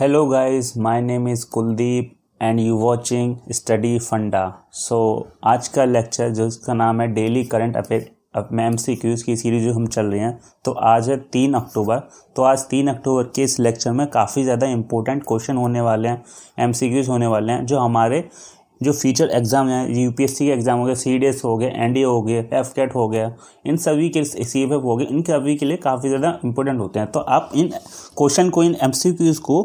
hello guys my name is Kuldeep and you watching study funda so आज का lecture जो इसका नाम है डेली करंट अफेयर अपने एम सी क्यूज़ की सीरीज जो हम चल रहे हैं तो आज है तीन अक्टूबर तो आज तीन अक्टूबर के इस लेक्चर में काफ़ी ज़्यादा इंपॉर्टेंट क्वेश्चन होने वाले हैं एम सी क्यूज़ होने वाले हैं जो हमारे जो फ्यूचर एग्ज़ाम एस यूपीएससी के एग्ज़ाम हो गए सी डी एस हो गए एन डी ए हो गए एफ कैट हो गया इन सभी के सी एफ एफ हो गए इनके सभी के लिए काफ़ी ज़्यादा इंपॉर्टेंट होते हैं तो आप इन क्वेश्चन को इन एम सी क्यूज़ को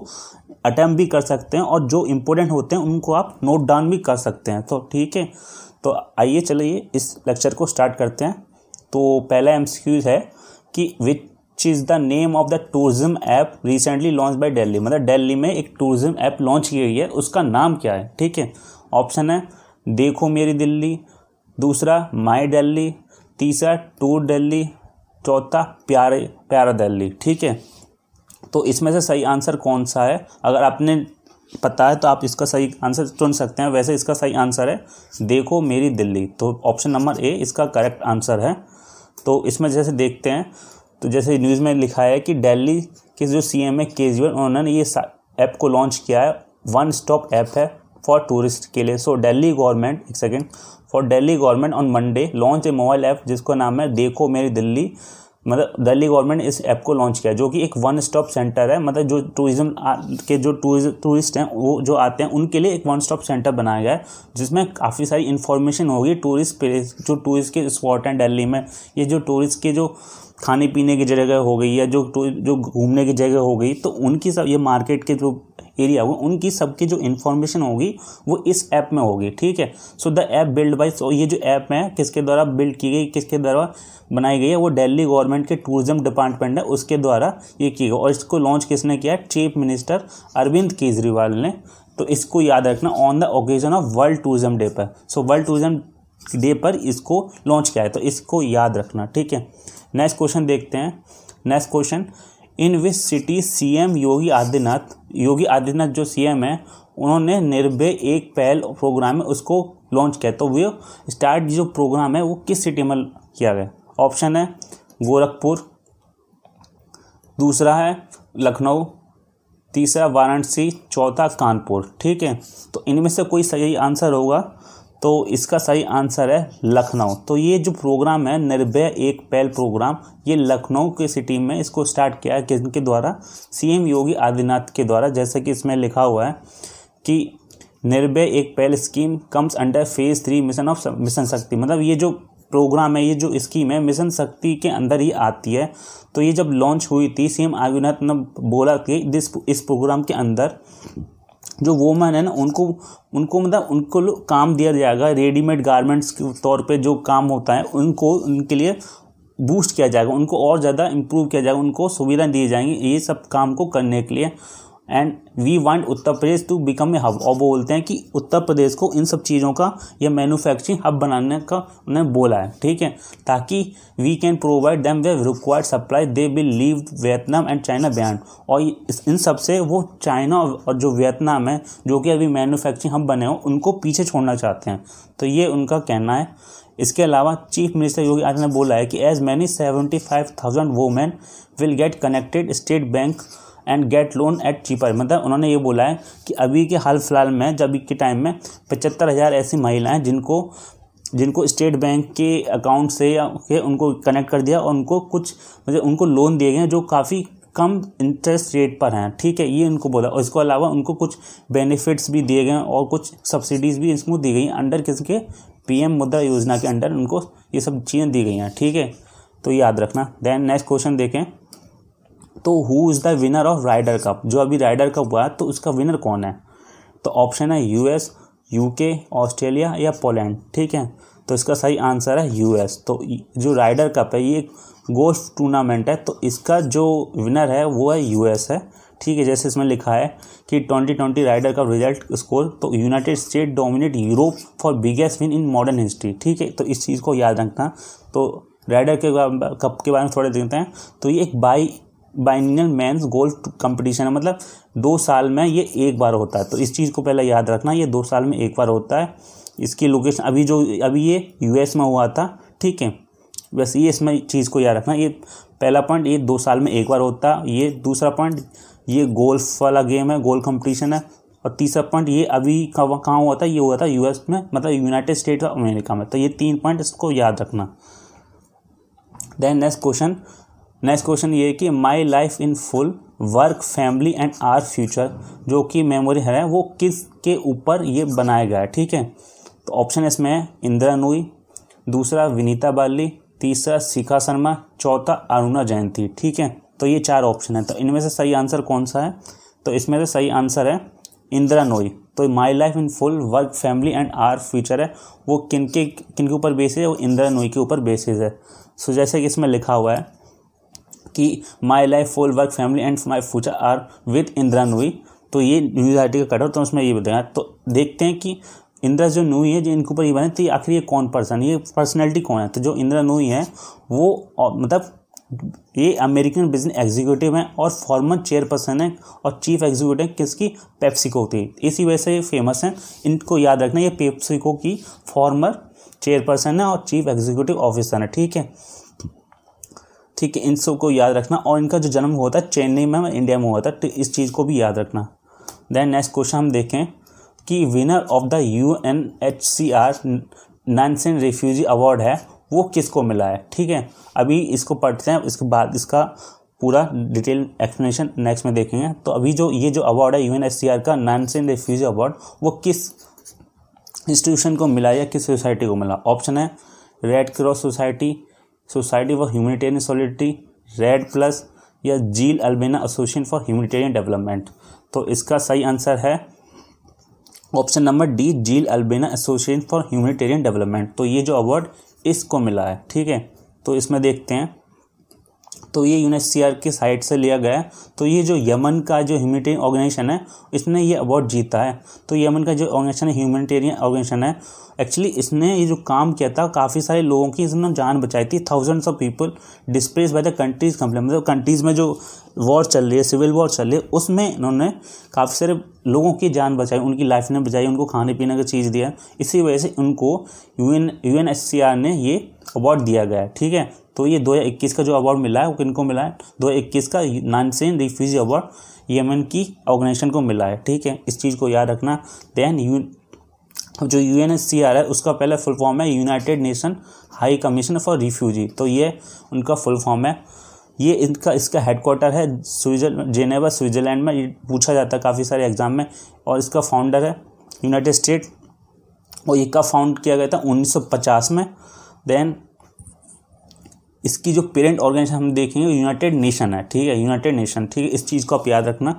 अटैम्प भी कर सकते हैं और जो इम्पोर्टेंट होते हैं उनको आप नोट डाउन भी कर सकते हैं तो ठीक है तो आइए चलिए इस लेक्चर को स्टार्ट करते हैं तो पहला एम सी क्यूज़ है कि which which is the name of the tourism app recently launch by Delhi मतलब दिल्ली में एक टूरिज्म ऐप लॉन्च की गई है उसका नाम क्या है ठीक है ऑप्शन है देखो मेरी दिल्ली दूसरा माई दिल्ली तीसरा टूर दिल्ली चौथा प्यारे प्यारा दिल्ली ठीक है तो इसमें से सही आंसर कौन सा है अगर आपने पता है तो आप इसका सही आंसर चुन सकते हैं वैसे इसका सही आंसर है देखो मेरी दिल्ली तो ऑप्शन नंबर ए इसका करेक्ट आंसर है तो इसमें जैसे देखते हैं तो जैसे न्यूज़ में लिखा है कि दिल्ली के जो सी एम है केजरीवाल उन्होंने ये ऐप को लॉन्च किया है वन स्टॉप ऐप है फॉर टूरिस्ट के लिए सो डेली गवर्नमेंट एक second for Delhi government on Monday launch a mobile app जिसको नाम है देखो मेरी दिल्ली मतलब दिल्ली गवर्नमेंट इस ऐप को लॉन्च किया जो कि एक वन स्टॉप सेंटर है मतलब जो टूरिज्म के जो टूरिज्म टूरिस्ट हैं वो जो आते हैं उनके लिए एक वन स्टॉप सेंटर बनाया गया है जिसमें काफ़ी सारी इन्फॉर्मेशन होगी टूरिस्ट प्लेस जो टूरिस्ट के स्पॉट हैं दिल्ली में ये जो टूरिस्ट के जो खाने पीने की जगह हो गई या जो जो घूमने की जगह हो गई तो उनकी सब ये मार्केट के जो एरिया होगा उनकी सबकी जो इन्फॉर्मेशन होगी वो इस ऐप में होगी ठीक है so the app build by so ये जो ऐप है किसके द्वारा बिल्ड की गई किसके द्वारा बनाई गई है वो दिल्ली गवर्नमेंट के टूरिज्म डिपार्टमेंट है उसके द्वारा ये की गई और इसको लॉन्च किसने किया चीफ मिनिस्टर अरविंद केजरीवाल ने तो इसको याद रखना on the occasion of world tourism day पर सो वर्ल्ड टूरिज्म डे पर इसको लॉन्च किया है तो इसको याद रखना ठीक है नेक्स्ट क्वेश्चन देखते हैं next question in which city CM Yogi Adityanath Yogi Adityanath जो सीएम है उन्होंने निर्भय एक पहल प्रोग्राम है उसको लॉन्च किया तो वो स्टार्ट जो प्रोग्राम है वो किस सिटी में किया गया ऑप्शन है गोरखपुर दूसरा है लखनऊ तीसरा वाराणसी चौथा कानपुर ठीक है तो इनमें से कोई सही आंसर होगा तो इसका सही आंसर है लखनऊ तो ये जो प्रोग्राम है निर्भय एक पहल प्रोग्राम ये लखनऊ के सिटी में इसको स्टार्ट किया है किनके द्वारा सीएम योगी आदित्यनाथ के द्वारा जैसे कि इसमें लिखा हुआ है कि निर्भय एक पहल scheme comes under phase three mission of mission Shakti मतलब ये जो प्रोग्राम है ये जो स्कीम है मिशन शक्ति के अंदर ही आती है तो ये जब लॉन्च हुई थी सीएम आदित्यनाथ ने बोला कि दिस इस प्रोग्राम के अंदर जो वोमेन है ना उनको उनको मतलब उनको काम दिया जाएगा रेडीमेड गारमेंट्स के तौर पे जो काम होता है उनको उनके लिए बूस्ट किया जाएगा उनको और ज़्यादा इम्प्रूव किया जाएगा उनको सुविधाएँ दी जाएंगी ये सब काम को करने के लिए and we want Uttar Pradesh to become a hub और वो बोलते हैं कि उत्तर प्रदेश को इन सब चीज़ों का या मैन्युफैक्चरिंग हब बनाने का उन्हें बोला है ठीक है ताकि we can provide them they required supply they will leave Vietnam and China band और इन सब से वो चाइना और जो वियतनाम है जो कि अभी मैन्युफैक्चरिंग हब बने हों उनको पीछे छोड़ना चाहते हैं तो ये उनका कहना है इसके अलावा चीफ मिनिस्टर योगी आदित्यनाथ ने बोला है कि as many seventy five thousand women will get connected state bank and get loan at cheaper मतलब उन्होंने ये बोला है कि अभी के हाल फिलहाल में जब के टाइम में पचहत्तर हज़ार ऐसी महिलाएं जिनको जिनको स्टेट बैंक के अकाउंट से या के उनको कनेक्ट कर दिया और उनको कुछ मतलब उनको लोन दिए गए जो काफ़ी कम इंटरेस्ट रेट पर हैं ठीक है ये उनको बोला और इसके अलावा उनको कुछ बेनिफिट्स भी दिए गए और कुछ सब्सिडीज़ भी इसको दी गई अंडर किसके पीएम मुद्रा योजना के अंडर उनको ये सब चीज़ें दी गई हैं ठीक है तो याद रखना देन नेक्स्ट क्वेश्चन देखें तो who is the winner of Ryder cup जो अभी राइडर कप हुआ तो उसका विनर कौन है तो ऑप्शन है यूएस यूके ऑस्ट्रेलिया या पोलैंड ठीक है तो इसका सही आंसर है यू एस तो जो राइडर कप है ये एक गोश्त टूर्नामेंट है तो इसका जो विनर है वो है यू एस है ठीक है जैसे इसमें लिखा है कि twenty twenty Ryder cup result score तो United State dominate Europe for biggest win in modern history ठीक है तो इस चीज़ को याद रखना तो राइडर के कप के बारे में थोड़े देखते हैं तो ये एक bi biennial men's golf competition है मतलब दो साल में ये एक बार होता है तो इस चीज़ को पहले याद रखना ये दो साल में एक बार होता है इसकी लोकेशन अभी जो अभी ये यूएस में हुआ था ठीक है बस ये इसमें चीज़ को याद रखना ये पहला पॉइंट ये दो साल में एक बार होता है ये दूसरा पॉइंट ये गोल्फ वाला गेम है गोल्फ कंपटीशन है और तीसरा पॉइंट ये अभी कहाँ हुआ था ये हुआ था यूएस में मतलब यूनाइटेड स्टेट ऑफ अमेरिका में तो ये तीन पॉइंट इसको याद रखना then next question next question ये कि my life in full work family and our future जो कि मेमोरी है वो किस के ऊपर ये बनाया गया है ठीक है तो ऑप्शन इसमें है इंदिरा नुई दूसरा विनीता बाली तीसरा शिखा शर्मा चौथा अरुणा जयंती ठीक है तो ये चार ऑप्शन है तो इनमें से सही आंसर कौन सा है तो इसमें से सही आंसर है इंदिरा नोई तो my life in full work family and our future है वो किन के किन के ऊपर बेसिस है वो इंदिरा नोई के ऊपर बेसिस है सो जैसे कि इसमें लिखा हुआ है कि my life full work family and my future are with Indira Nooyi तो ये न्यूज़ आर्टिकल कट तो उसमें ये बताया तो देखते हैं कि इंदिरा जो नूई है जो इनके ऊपर ये बने तो आखिर ये कौन पर्सन ये पर्सनैलिटी कौन है तो जो इंदिरा नूई है वो मतलब ये अमेरिकन बिजनेस एग्जीक्यूटिव हैं और फॉर्मर चेयरपर्सन हैं और चीफ एग्जीक्यूटिव किसकी पेप्सिको थी इसी वजह से ये फेमस हैं इनको याद रखना ये पेप्सिको की फॉर्मर चेयरपर्सन है और चीफ एग्जीक्यूटिव ऑफिसर है ठीक है ठीक है इन सब को याद रखना और इनका जो जन्म हुआ था चेन्नई में इंडिया में हुआ था इस चीज़ को भी याद रखना देन नेक्स्ट क्वेश्चन हम देखें कि winner of the U N H C R Nansen refugee award है वो किसको मिला है ठीक है अभी इसको पढ़ते हैं इसके बाद इसका पूरा डिटेल एक्सप्लेनेशन नेक्स्ट में देखेंगे तो अभी जो ये जो अवार्ड है यू एन सी आर का नानसेन रेफ्यूजी अवार्ड वो किस इंस्टीट्यूशन को मिला या किस सोसाइटी को मिला ऑप्शन है red cross society society for humanitarian solidity red plus या Jeel Albena association for humanitarian development तो इसका सही आंसर है option number D Jeel Albena association for humanitarian development तो ये जो अवार्ड इसको मिला है ठीक है तो इसमें देखते हैं तो ये यूनिसीआर की साइट से लिया गया है तो ये जो यमन का जो ह्यूमिटेरियन ऑर्गेनाइजेशन है इसने ये अवार्ड जीता है तो यमन का जो ऑर्गेनाइजेशन है ह्यूमिटेरियन ऑर्गेनाइजेशन है एक्चुअली इसने ये जो काम किया था काफ़ी सारे लोगों की इसने जान बचाई थी thousands of people displace by the countries complain मतलब कंट्रीज़ में जो वॉर चल रही है सिविल वॉर चल रही है उसमें इन्होंने काफ़ी सारे लोगों की जान बचाई उनकी लाइफ ने बचाई उनको खाने पीने का चीज़ दिया इसी वजह से उनको U N U N S C R ने ये अवार्ड दिया गया है ठीक है तो ये दो का जो अवार्ड मिला है वो किनको मिला है दो का नानसेन रिफ्यूजी अवार्ड यमन की ऑर्गेनाइजेशन को मिला है ठीक है इस चीज़ को याद रखना देन यू जो यू एन है उसका पहला फुल फॉर्म है United Nation High Commission for refugee तो ये उनका फुल फॉर्म है ये इनका इसका हेडक्वार्टर है स्विजर जेनेवा स्विट्जरलैंड में ये पूछा जाता है काफ़ी सारे एग्जाम में और इसका फाउंडर है यूनाइटेड स्टेट और ये कब फाउंड किया गया था 1950 में देन इसकी जो पेरेंट ऑर्गेनाइजेशन हम देखेंगे यूनाइटेड नेशन है ठीक है यूनाइटेड नेशन ठीक है इस चीज़ को आप याद रखना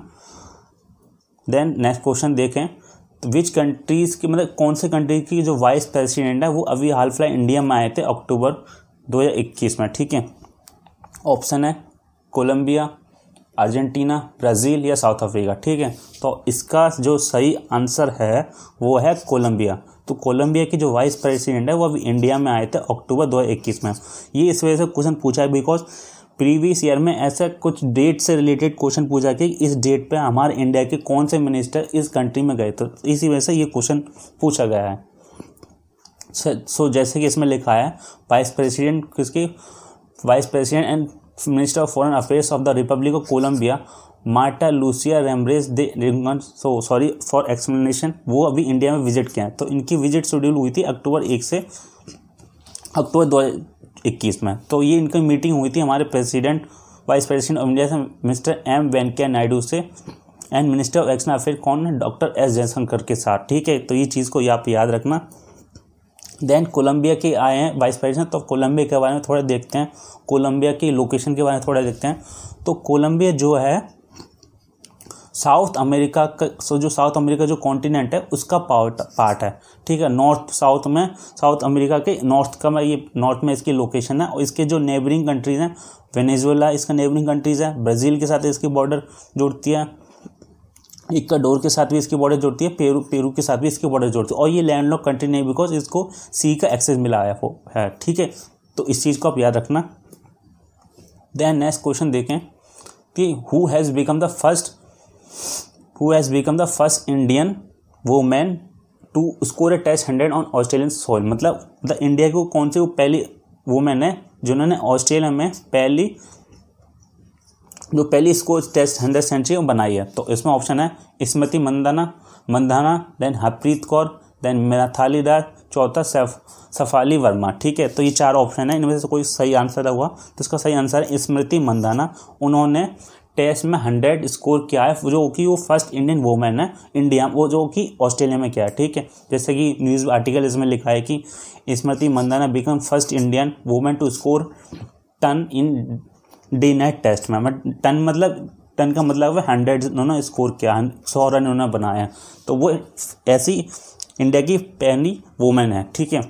देन नेक्स्ट क्वेश्चन देखें तो विच कंट्रीज़ की मतलब कौन से कंट्री की जो वाइस प्रेसिडेंट है वो अभी हाल फिलहाल इंडिया में आए थे अक्टूबर 2021 में ठीक है ऑप्शन है कोलंबिया अर्जेंटीना ब्राज़ील या साउथ अफ्रीका ठीक है तो इसका जो सही आंसर है वो है कोलंबिया तो कोलंबिया की जो वाइस प्रेसिडेंट है वो अभी इंडिया में आए थे अक्टूबर 2021 में ये इस वजह से क्वेश्चन पूछा है बिकॉज प्रीवियस ईयर में ऐसा कुछ डेट से रिलेटेड क्वेश्चन पूछा कि इस डेट पे हमारे इंडिया के कौन से मिनिस्टर इस कंट्री में गए थे तो इसी वजह से ये क्वेश्चन पूछा गया है सो so, जैसे कि इसमें लिखा है वाइस प्रेसिडेंट किसकी vice president and minister of foreign affairs of the republic of Colombia Marta Lucia Ramirez de so sorry for explanation वो अभी इंडिया में विजिट किया है तो इनकी विजिट शेड्यूल हुई थी अक्टूबर एक से अक्टूबर दो इक्कीस में तो ये इनकी मीटिंग हुई थी हमारे president vice president of India से मिस्टर एम वेंकैया नायडू से and minister of external affair कौन है डॉक्टर एस जयशंकर के साथ ठीक है तो ये चीज़ को आप याद रखना देन कोलंबिया के आए हैं वाइस प्रेसिडेंट तो कोलंबिया के बारे में थोड़ा देखते हैं कोलंबिया की लोकेशन के बारे में थोड़ा देखते हैं तो कोलंबिया जो है साउथ अमेरिका का सो जो साउथ अमेरिका जो कॉन्टिनेंट है उसका पार्ट पार्ट है ठीक है नॉर्थ साउथ में साउथ अमेरिका के नॉर्थ का ये नॉर्थ में इसकी लोकेशन है और इसके जो नेबरिंग कंट्रीज़ हैं वेनेजुएला इसका नेबरिंग कंट्रीज़ है ब्राज़ील के साथ इसकी बॉर्डर जुड़ती है इक्काडोर के साथ भी इसकी बॉर्डर जोड़ती है पेरू पेरू के साथ भी इसकी बॉर्डर जोड़ती है और ये लैंड लॉक कंट्री नहीं बिकॉज इसको सी का एक्सेस मिला है वो है ठीक है तो इस चीज़ को आप याद रखना देन नेक्स्ट क्वेश्चन देखें कि who has become the first who has become the first Indian woman to score a test hundred on Australian soil मतलब मतलब इंडिया की कौन सी वो पहली वुमेन है जिन्होंने ऑस्ट्रेलिया में पहली जो पहली स्कोच टेस्ट हंड्रेड सेंचुरी बनाई है तो इसमें ऑप्शन है स्मृति मंदाना मंदाना देन हरप्रीत कौर देन मैथाली दास चौथा सफ सफाली वर्मा ठीक है तो ये चार ऑप्शन है इनमें से कोई सही आंसर हुआ तो इसका सही आंसर है स्मृति मंदाना उन्होंने टेस्ट में हंड्रेड स्कोर किया है जो कि वो फर्स्ट इंडियन वोमेन है इंडिया वो जो कि ऑस्ट्रेलिया में किया है ठीक है जैसे कि न्यूज़ आर्टिकल इसमें लिखा है कि Smriti Mandhana become first Indian women to score ton in day night test में मैं टेन मतलब टेन का मतलब है हंड्रेड उन्होंने स्कोर किया सौ रन उन्होंने बनाया तो वो ऐसी इंडिया की पहली वुमेन है ठीक है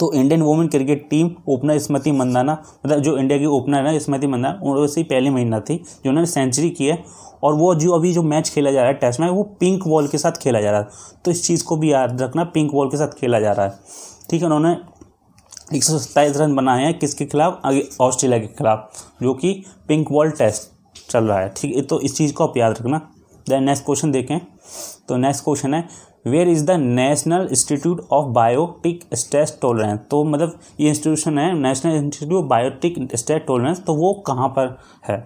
तो Indian women cricket team opener Smriti Mandhana मतलब जो इंडिया की ओपनर है स्मृति मंदाना उनसे पहली महीना थी जो उन्होंने सेंचुरी की है और वो जो अभी जो मैच खेला जा रहा है टेस्ट में वो पिंक बॉल के साथ खेला जा रहा है तो इस चीज़ को भी याद रखना पिंक बॉल के साथ खेला जा रहा है ठीक है उन्होंने एक सौ सत्ताईस रन बनाए हैं किसके खिलाफ ऑस्ट्रेलिया के खिलाफ जो कि पिंक बॉल टेस्ट चल रहा है ठीक है तो इस चीज़ को आप याद रखना देन नेक्स्ट क्वेश्चन देखें तो नेक्स्ट क्वेश्चन है where is the national institute of biotic stress tolerance तो मतलब ये इंस्टीट्यूशन है national institute of biotic stress tolerance तो वो कहाँ पर है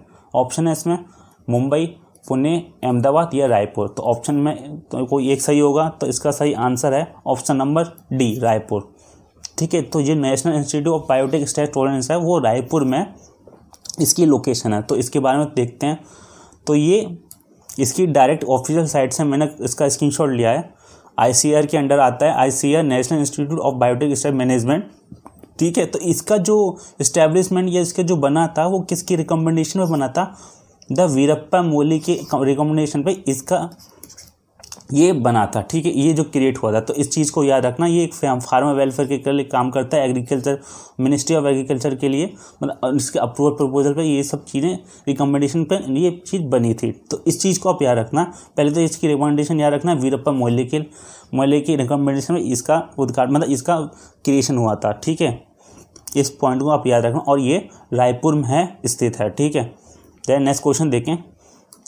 ऑप्शन है इसमें मुंबई पुणे अहमदाबाद या रायपुर तो ऑप्शन में तो कोई एक सही होगा तो इसका सही आंसर है ऑप्शन नंबर डी रायपुर ठीक है तो ये national institute of biotic state tolerance है वो रायपुर में इसकी लोकेशन है तो इसके बारे में देखते हैं तो ये इसकी डायरेक्ट ऑफिशियल साइट से मैंने इसका स्क्रीनशॉट लिया है आई के अंडर आता है I national institute of biotic state management ठीक है तो इसका जो इस्टेब्लिशमेंट या इसका जो बना था वो किसकी रिकमेंडेशन पर बना था द वीरप्पा मोली के रिकमेंडेशन पे इसका ये बना था ठीक है ये जो क्रिएट हुआ था तो इस चीज़ को याद रखना ये एक फार्मर वेलफेयर के लिए काम करता है एग्रीकल्चर मिनिस्ट्री ऑफ एग्रीकल्चर के लिए मतलब इसके अप्रूवल प्रपोजल पे ये सब चीज़ें रिकमेंडेशन पे ये चीज़ बनी थी तो इस चीज़ को आप याद रखना पहले तो इसकी रिकमेंडेशन याद रखना वीरप्पा मोहल्ले के मोहल्ले की रिकमेंडेशन में इसका उद्घाटन मतलब इसका क्रिएशन हुआ था ठीक है इस पॉइंट को आप याद रखना और ये रायपुर में है स्थित है ठीक है नेक्स्ट क्वेश्चन देखें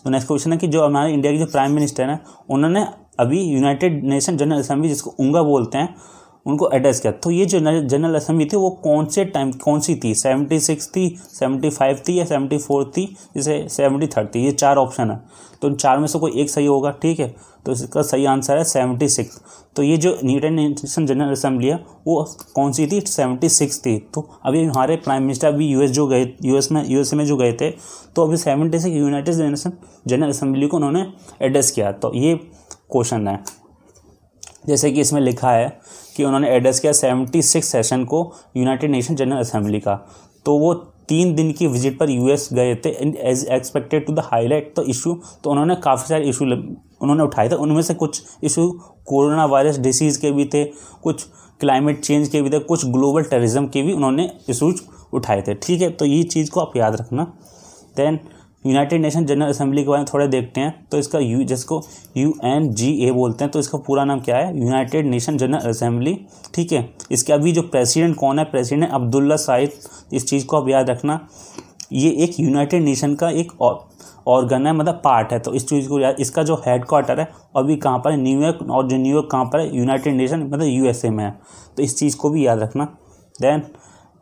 तो नेक्स्ट क्वेश्चन है कि जो हमारे इंडिया के जो प्राइम मिनिस्टर हैं उन्होंने अभी यूनाइटेड नेशन जनरल असेंबली जिसको उंगा बोलते हैं उनको एड्रेस किया तो ये जो जनरल असेंबली थी वो कौन से टाइम कौन सी थी सेवेंटी सिक्स थी सेवेंटी फाइव थी या सेवेंटी फोर थी जैसे सेवेंटी थर्ड थी ये चार ऑप्शन है तो इन चार में से कोई एक सही होगा ठीक है तो इसका सही आंसर है सेवेंटी सिक्स तो ये जो neat and institution general assembly है वो कौन सी थी सेवेंटी सिक्स थी तो अभी हमारे प्राइम मिनिस्टर अभी यूएस जो गए यूएस में यूएसए में जो गए थे तो अभी seventy six United Nation General Assembly को उन्होंने एड्रेस किया तो ये क्वेश्चन है जैसे कि इसमें लिखा है कि उन्होंने एड्रेस किया सेवेंटी सिक्स सेशन को यूनाइटेड नेशन जनरल असेंबली का तो वो तीन दिन की विजिट पर यूएस गए थे and as expected to the highlight the issue तो उन्होंने काफ़ी सारे इशू उन्होंने उठाए थे उनमें से कुछ इशू कोरोना वायरस डिसीज़ के भी थे कुछ क्लाइमेट चेंज के भी थे कुछ ग्लोबल टेररिज्म के भी उन्होंने इशूज उठाए थे ठीक है तो ये चीज़ को आप याद रखना then United Nation General Assembly के बारे में थोड़ा देखते हैं तो इसका यू जिसको यू एन जी ए बोलते हैं तो इसका पूरा नाम क्या है यूनाइटेड नेशन जनरल असेंबली ठीक है इसके अभी जो प्रेसिडेंट कौन है प्रेसिडेंट अब्दुल्ला साहिद इस चीज़ को आप याद रखना ये एक यूनाइटेड नेशन का एक ऑर्गन है मतलब पार्ट है तो इस चीज़ को याद इसका जो हेड क्वार्टर है अभी कहाँ पर है न्यूयॉर्क और जो न्यूयॉर्क कहाँ पर है यूनाइटेड नेशन मतलब यूएसए में है तो इस चीज़ को भी याद रखना देन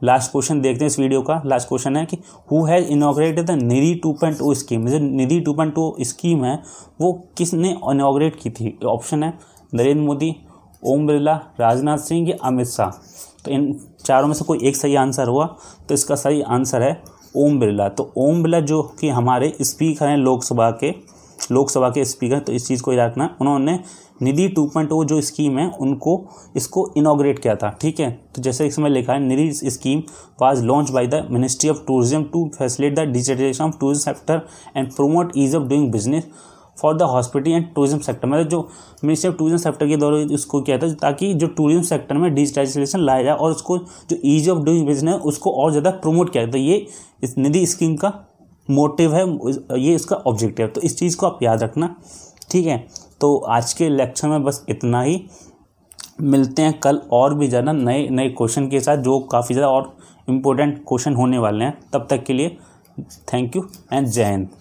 लास्ट क्वेश्चन देखते हैं इस वीडियो का लास्ट क्वेश्चन है कि who has inaugurated the Nidhi two point two scheme जो Nidhi two point two scheme है वो किसने इनोग्रेट की थी ऑप्शन है नरेंद्र मोदी ओम बिरला राजनाथ सिंह या अमित शाह तो इन चारों में से कोई एक सही आंसर हुआ तो इसका सही आंसर है ओम बिरला तो ओम बिरला जो कि हमारे स्पीकर हैं लोकसभा के लोकसभा के स्पीकर तो इस चीज़ को याद रखना उन्होंने निधि 2.0 जो स्कीम है उनको इसको इनोग्रेट किया था ठीक है तो जैसे इसमें लिखा है Nidhi scheme was launch by the ministry of tourism to facilitate the digitalisation of tourism sector and promote ease of doing business for the hospital and tourism sector मतलब जो मिनिस्ट्री ऑफ टूरिज्म सेक्टर के दौरान उसको किया था ताकि जो tourism sector में डिजिटाइजेशन लाया जाए और उसको जो ईज ऑफ डूइंग बिजनेस उसको और ज़्यादा प्रमोट किया जाए तो ये इस निधि स्कीम का मोटिव है ये इसका ऑब्जेक्टिव तो इस चीज़ को आप याद रखना ठीक है तो आज के लेक्चर में बस इतना ही मिलते हैं कल और भी ज़्यादा नए नए क्वेश्चन के साथ जो काफ़ी ज़्यादा और इम्पोर्टेंट क्वेश्चन होने वाले हैं तब तक के लिए थैंक यू एंड जय हिंद